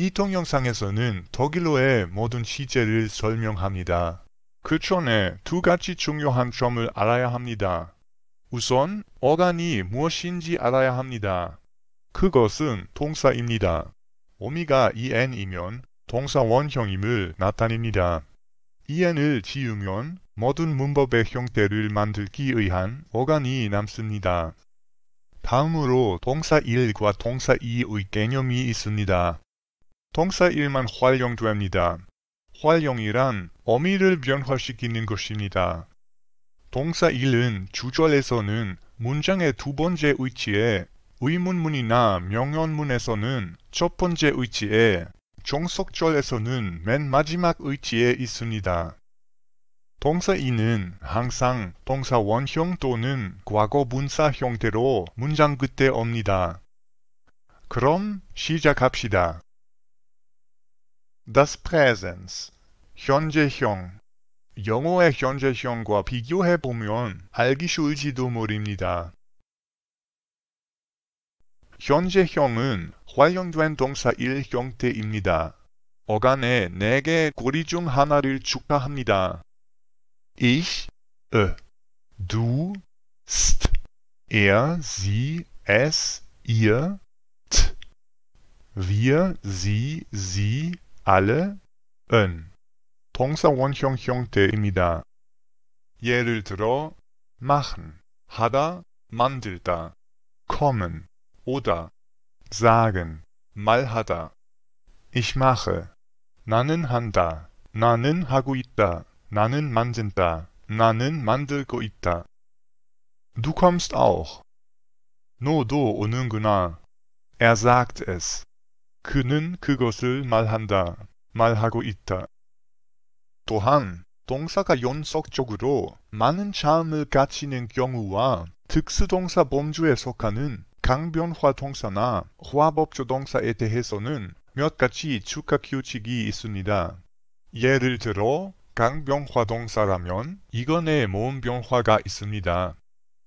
이 동영상에서는 독일어의 모든 시제를 설명합니다. 그 전에 두 가지 중요한 점을 알아야 합니다. 우선 어간이 무엇인지 알아야 합니다. 그것은 동사입니다. 오미가 en이면 동사 원형임을 나타냅니다. en을 지우면 모든 문법의 형태를 만들기 위한 어간이 남습니다. 다음으로 동사 1과 동사 2의 개념이 있습니다. 동사일만 활용됩니다. 활용이란 어미를 변화시키는 것입니다. 동사일은 주절에서는 문장의 두 번째 위치에 의문문이나 명언문에서는 첫 번째 위치에 종속절에서는 맨 마지막 위치에 있습니다. 동사 이는 항상 동사 원형 또는 과거 분사 형태로 문장 끝에 옵니다. 그럼 시작합시다. Das p r e s e n c 현재형. 영어의 현재형과 비교해 보면 알기 쉬울지도 모릅니다. 현재형은 활용된 동사 1 형태입니다. 어간에 4개 고리 중 하나를 축하합니다. ich, ö, du, st, er, sie, es, ihr, t, wir, sie, sie, alle ön. Tongsa wonchongchong te imida. 예를 들어, machen, 하다, 만들다, kommen, oder, sagen, malhada. Ich mache. 나는 한다. 나는 하고 있다. 나는 만든다. 나는 만들고 있다. Du kommst auch. No do 오는구나. Er sagt es. 그는 그것을 말한다, 말하고 있다. 또한 동사가 연속적으로 많은 자음을 갖추는 경우와 특수동사 범주에 속하는 강변화 동사나 화법조 동사에 대해서는 몇 가지 추가 규칙이 있습니다. 예를 들어 강변화 동사라면 이건에 모음 변화가 있습니다.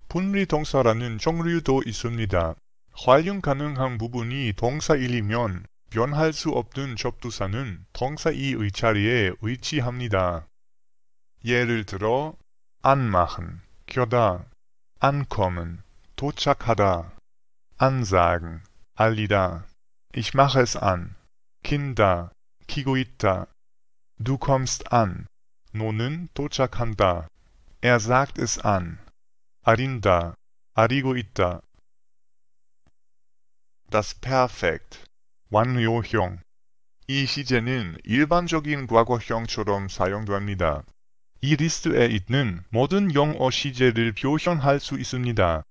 분리 동사라는 종류도 있습니다. 활용 가능한 부분이 동사이면 변할 수 없는 접두사는 동사이의 자리에 위치합니다. 예를 들어 안 n m 겨다 ankommen, 도착하다, ansagen, 알리다, ich mache es an, kinda, 키고 있다, du kommst an, 너는 도착한다, er sagt es an, 아린다, 아리고 있다, das Perfect, 완료형. 이 시제는 일반적인 과거형처럼 사용됩니다. 이 리스트에 있는 모든 영어 시제를 표현할 수 있습니다.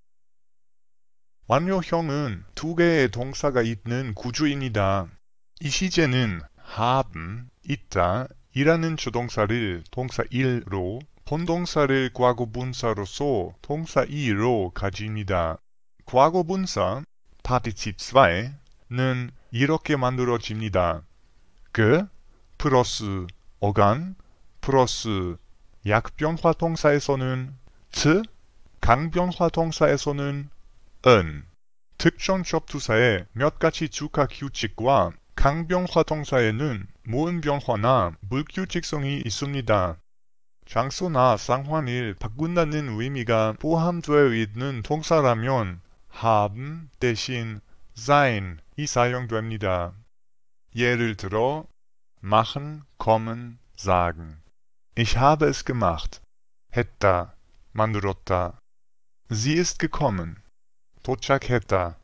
완료형은 두 개의 동사가 있는 구조입니다. 이 시제는 haben, 있다, 이라는 주동사를 동사 1로, 본동사를 과거분사로서 동사 2로 가집니다. 과거분사, Partizip 2는 이렇게 만들어집니다. 그 플러스 어간 플러스 약변화통사에서는트강변화통사에서는은 특정 접두사의 몇 가지 주가 규칙과 강변화통사에는 모음 변화나 물규칙성이 있습니다. 장소나 상황을 바꾼다는 의미가 포함되어 있는 통사라면 haben, deshin, sein, i Saryongdwemnida. Jerültro, machen, kommen, sagen. Ich habe es gemacht. Hetta, Mandrotta. Sie ist gekommen. Tochak hetta.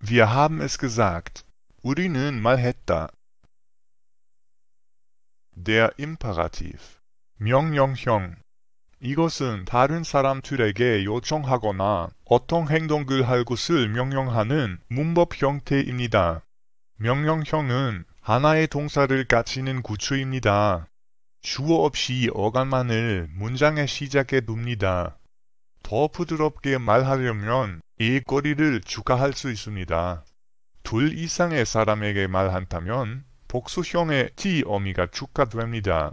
Wir haben es gesagt. Urinön mal hetta. Der Imperativ. Myeong Yong Hyong. 이것은 다른 사람들에게 요청하거나 어떤 행동을 할 것을 명령하는 문법 형태입니다. 명령형은 하나의 동사를 갖추는 구조입니다. 주어 없이 어간만을 문장의 시작에 둡니다. 더 부드럽게 말하려면 이 거리를 추가할 수 있습니다. 둘 이상의 사람에게 말한다면 복수형의 t 어미가 추가됩니다.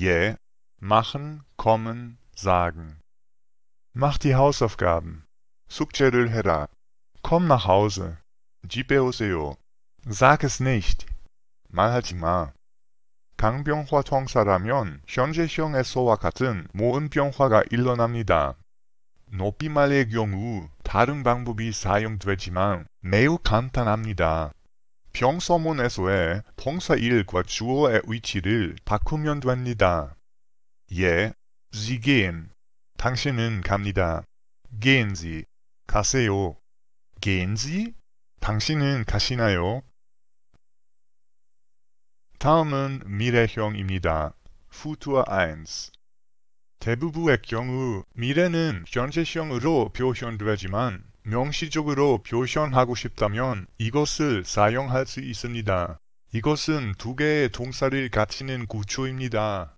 예, machen, kommen, sagen. Mach die Hausaufgaben. 숙제를 해라. Komm nach Hause. 집에 오세요. Sag es nicht. 말하지 마. 강병화 통사라면 현재형에서와 같은 모음병화가 일어납니다. 높이말의 경우 다른 방법이 사용되지만 매우 간단합니다. 병서문에서의 동사 1과 주어의 위치를 바꾸면 됩니다. 예, Sie gehen. 당신은 갑니다. Gehen Sie. 가세요. Gehen Sie? 당신은 가시나요? 다음은 미래형입니다. Futur 1 대부분의 경우 미래는 현재형으로 표현되지만 명시적으로 표현하고 싶다면 이것을 사용할 수 있습니다. 이것은 두 개의 동사를 갖추는 구조입니다.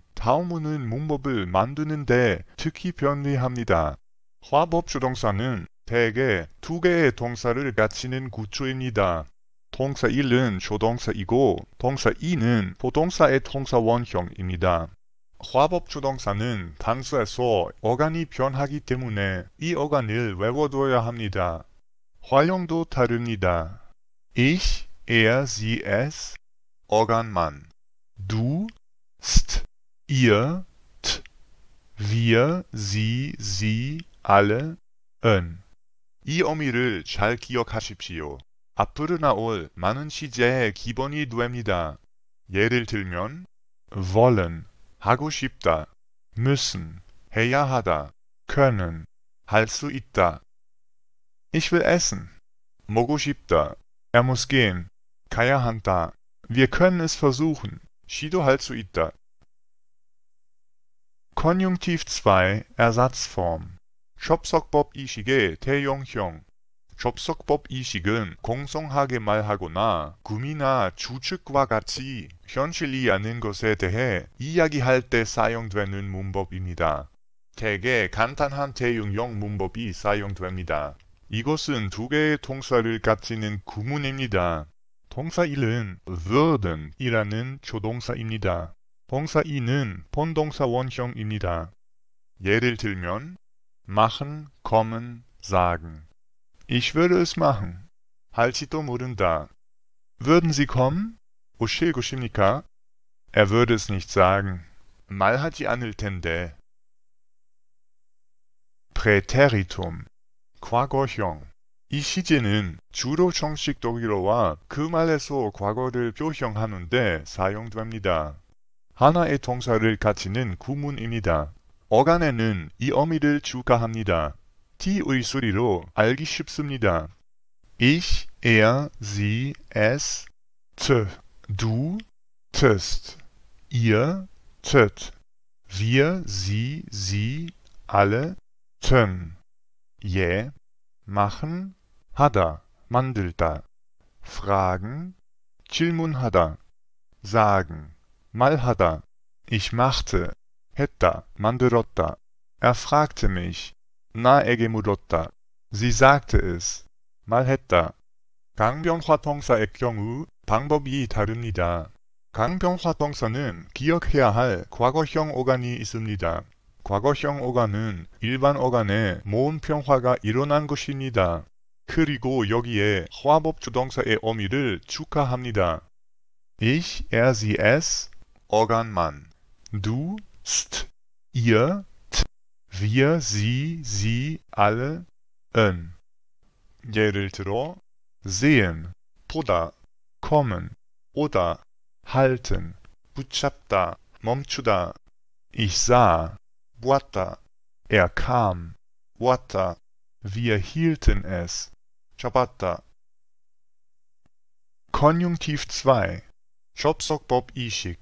다음문은 문법을 만드는데 특히 편리합니다. 화법 조동사는 대개 두 개의 동사를 갖추는 구조입니다. 동사 1은 조동사이고 동사 2는 보동사의 동사 원형입니다. 화법 조동사는 단수에서 어간이 변하기 때문에 이 어간을 외워둬야 합니다. 활용도 다릅니다. ich, er, sie, es, 어간만. du, st, ihr, t, wir, sie, sie, alle, ön. 이 어미를 잘 기억하십시오. 앞으로 나올 많은 시제의 기본이 됩니다. 예를 들면 wollen, 하고 싶다, müssen, 해야 하다, können, 할 수 있다. Ich will essen. 먹고 싶다. Er muss gehen. 가야 한다. Wir können es versuchen. 시도할 수 있다. Konjunktiv 2 Ersatzform 접속법이식의 대용형 접속법이식은 공성하게 말하거나 구미나 추측과 같이 현실이 아닌 것에 대해 이야기할 때 사용되는 문법입니다. 대개 간단한 대용형 문법이 사용됩니다. 이것은 두 개의 동사를 갖지는 구문입니다. 동사 1은 würden 이라는 조동사입니다. 동사 이는 본동사 원형입니다. 예를 들면 machen, kommen, sagen. Ich würde es machen. 할지도 모른다. Würden Sie kommen? 오실 것입니까? Er würde es nicht sagen. 말하지 않을 텐데. Präteritum. 과거형. 이 시제는 주로 정식 독일어와 그 말에서 과거를 표현하는데 사용됩니다. 하나의 동사를 갖추는 구문입니다. 어간에는 이 어미를 추가합니다. T의 소리로 알기 쉽습니다. Ich, er, sie, es, t, du, test, ihr, tet, wir, sie, sie, alle, tön, je, machen, 하다, 만들다, fragen, 질문하다, sagen, 말하다. h a d a Ich machte. Hetta m a n d e r fragte mich. Na e g e m Sie sagte es. 말했다. 강변화통사의 경우 방법이 다릅니다. 강변화통사는 기억해야 할 과거형 오간이 있습니다. 과거형 오간은 일반 오간에 모음평화가 일어난 것입니다. 그리고 여기에 화법주동사의 어미를 축하합니다. Ich, er, sie, es Organmann. Du, st, ihr, t, wir, sie, sie, alle, ön. Yereltro, sehen, poda, kommen, oder, halten, 붙잡다, momchuda. Ich sah, buata, er kam, boata, wir hielten es, chabata. Konjunktiv 2. 접속법 이식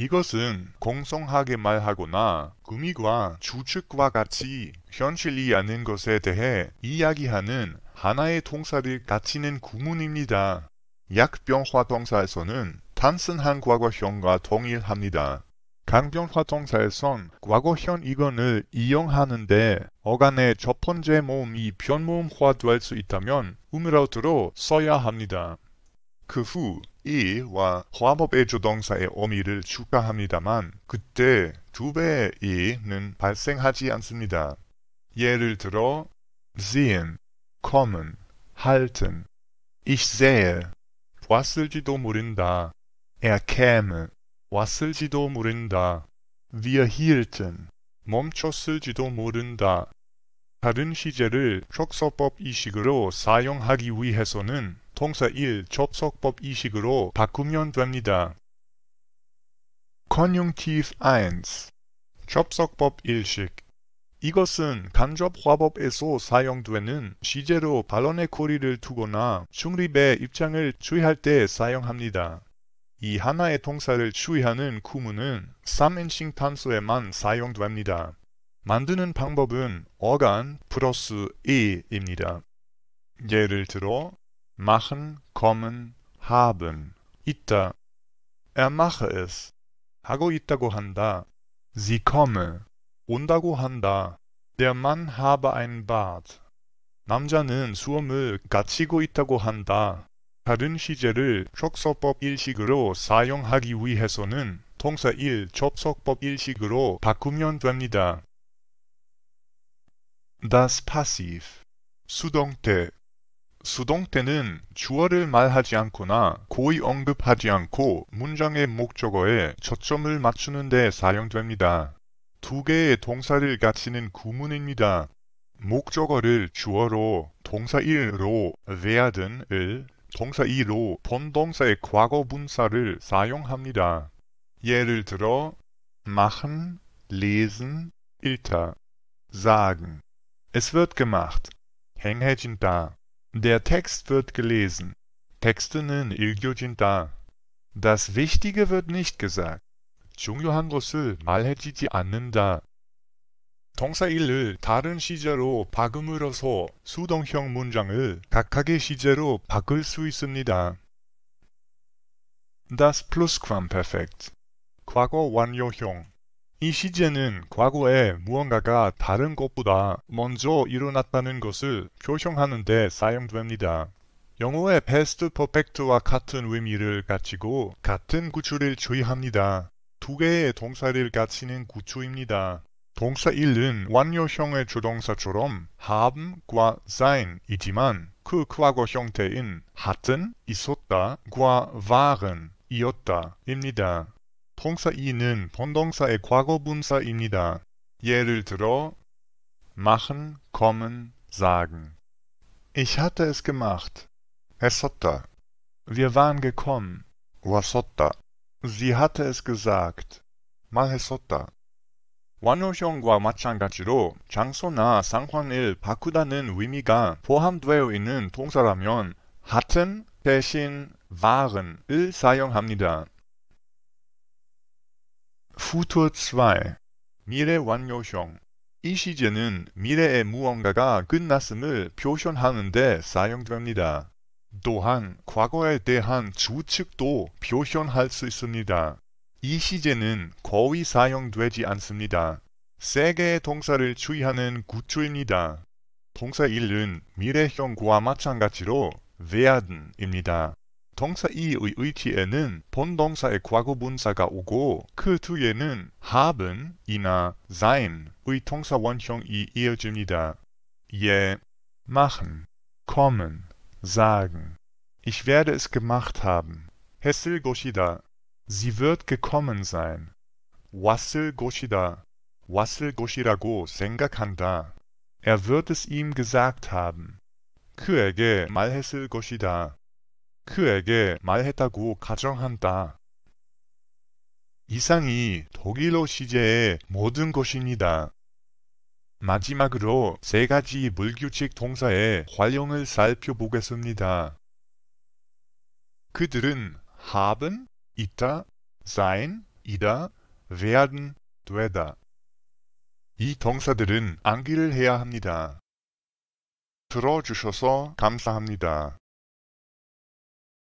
이것은 공성하게 말하거나 금이과주축과 같이 현실이 아닌 것에 대해 이야기하는 하나의 동사를 갖추는 구문입니다. 약병화 동사에서는 단순한 과거형과 동일합니다. 강병화 동사에선 과거형 이건을 이용하는데 어간의 첫 번째 모음이 변모음화 될수 있다면 우메라우트로 써야 합니다. 그후 이와 화법의 조동사의 어미를 축하합니다만 그때 두 배의 이는 발생하지 않습니다. 예를 들어 sehen, kommen, halten, ich sehe, 왔을지도 모른다, er käme, 왔을지도 모른다, wir hielten, 멈췄을지도 모른다. 다른 시제를 촉서법 이식으로 사용하기 위해서는 동사 1 접속법 이식으로 바꾸면 됩니다. Konjunktiv 1 접속법 일식 이것은 간접 화법에서 사용되는 시제로 발언의 거리를 두거나 중립의 입장을 주의할 때 사용합니다. 이 하나의 동사를 주의하는 구문은 3인칭 단수에만 사용됩니다. 만드는 방법은 어간 플러스 e입니다. 예를 들어 machen, kommen, haben. Ita. Er mache es. Hago ittago handa. Sie komme. Ondago handa. Der Mann habe einen Bart. Namjanen 남자는 수염을 갖추고 있다고 한다. 다른 시제를 촉소법 일식으로 사용하기 위해서는 동사 1 접속법 일식으로 바꾸면 됩니다. Das Passiv. 수동태 수동 때는 주어를 말하지 않거나 고의 언급하지 않고 문장의 목적어에 초점을 맞추는 데 사용됩니다. 두 개의 동사를 갖추는 구문입니다. 목적어를 주어로 동사 1로 werden 을 동사 2로 본동사의 과거 분사를 사용합니다. 예를 들어 machen, lesen, 읽다 sagen. Es wird gemacht. 행해진다. Der Text wird gelesen. 텍스트는 읽어진다. Das Wichtige wird nicht gesagt. 중요한 것을 말해지지 않는다. 동사 1을 다른 시제로 박음으로써 수동형 문장을 각각의 시제로 바꿀 수 있습니다. Das Plusquamperfekt 과거 완료형 이 시제는 과거에 무언가가 다른 것보다 먼저 일어났다는 것을 표현하는 데 사용됩니다. 영어의 베스트 퍼펙트와 같은 의미를 가지고 같은 구출을 주의합니다. 두 개의 동사를 갖추는 구출입니다 동사 1은 완료형의 조동사처럼 have과 sein이지만 그 과거 형태인 hatten, 있었다, 과 waren, 이었다 입니다. 동사 이는 본동사의 과거분사입니다. 예를 들어 machen, kommen, sagen. Ich hatte es gemacht. Es hatte. Wir waren gekommen. Was hatte. Sie hatte es gesagt. 말했었다. 완료형과 마찬가지로 장소나 상황을 바꾸다는 의미가 포함되어 있는 동사라면 hatten 대신 waren을 사용합니다. futur 2 미래 완료형 이 시제는 미래의 무언가가 끝났음을 표현하는데 사용됩니다. 또한 과거에 대한 추측도 표현할 수 있습니다. 이 시제는 거의 사용되지 않습니다. 세 개의 동사를 주의하는 구조입니다. 동사 1은 미래형과 마찬가지로 werden 입니다. 동사이 의 뒤에는 본동사의 과거분사가 오고 그 뒤에는 haben 이나 sein 의 동사 원형이 이어집니다. 예, machen, kommen, sagen. Ich werde es gemacht haben. 했을 것이다. Sie wird gekommen sein. 왔을 것이다. 왔을 것이라고 생각한다. Er wird es ihm gesagt haben. 그에게 말했을 것이다. 그에게 말했다고 가정한다. 이상이 독일어 시제의 모든 것입니다. 마지막으로 세 가지 물규칙 동사의 활용을 살펴보겠습니다. 그들은 haben, 있다, sein, 이다, werden, 되다. 이 동사들은 암기를 해야 합니다. 들어주셔서 감사합니다.